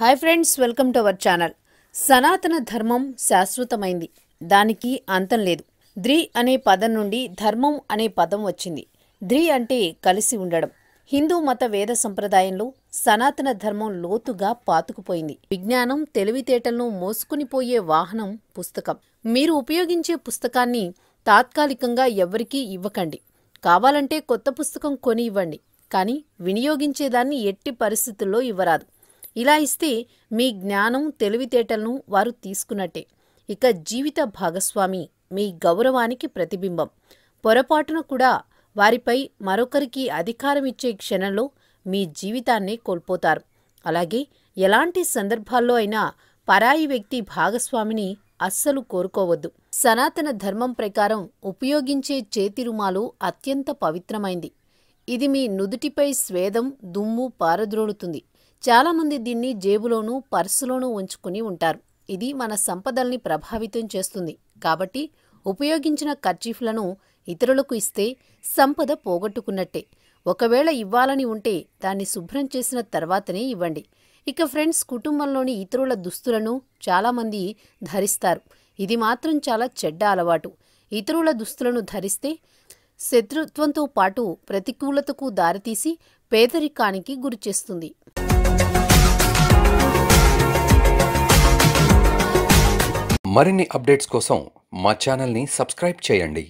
hi friends welcome to our channel సనాతన ధర్మం శాశ్వతమైంది దానికి అంతం లేదు ద్రి అనే పదం నుండి ధర్మం అనే పదం వచ్చింది ద్రి అంటే కలిసి ఉండడం హిందూ మత వేద సంప్రదాయంలో సనాతన ధర్మం లోతుగా పాతుకుపోయింది విజ్ఞానం తెలివితేటలను మోసుకునిపోయే వాహనం పుస్తకం మీరు ఉపయోగించే పుస్తకాన్ని తాత్కాలికంగా ఎవ్వరికీ ఇవ్వకండి కావాలంటే కొత్త పుస్తకం కొని ఇవ్వండి కానీ వినియోగించేదాన్ని ఎట్టి పరిస్థితుల్లో ఇవ్వరాదు ఇలా ఇస్తే మీ జ్ఞానం తెలివితేటలను వారు తీసుకున్నట్టే ఇక జీవిత భాగస్వామి మీ గౌరవానికి ప్రతిబింబం పొరపాటున కూడా వారిపై మరొకరికి అధికారం ఇచ్చే క్షణంలో మీ జీవితాన్నే కోల్పోతారు అలాగే ఎలాంటి సందర్భాల్లో అయినా పరాయి వ్యక్తి భాగస్వామిని అస్సలు కోరుకోవద్దు సనాతన ధర్మం ప్రకారం ఉపయోగించే చేతి రుమాలు అత్యంత పవిత్రమైంది ఇది మీ నుదుటిపై స్వేదం దుమ్ము పారద్రోడుతుంది చాలామంది దీన్ని జేబులోనూ పర్సులోనూ ఉంచుకుని ఉంటారు ఇది మన సంపదల్ని ప్రభావితం చేస్తుంది కాబట్టి ఉపయోగించిన ఖర్చీఫ్లను ఇతరులకు ఇస్తే సంపద పోగొట్టుకున్నట్టే ఒకవేళ ఇవ్వాలని ఉంటే దాన్ని శుభ్రం చేసిన తర్వాతనే ఇవ్వండి ఇక ఫ్రెండ్స్ కుటుంబంలోని ఇతరుల దుస్తులను చాలామంది ధరిస్తారు ఇది మాత్రం చాలా చెడ్డ అలవాటు ఇతరుల దుస్తులను ధరిస్తే శత్రుత్వంతో పాటు ప్రతికూలతకు దారితీసి పేదరికానికి గురిచేస్తుంది మరిన్ని అప్డేట్స్ కోసం మా ఛానల్ని సబ్స్క్రైబ్ చేయండి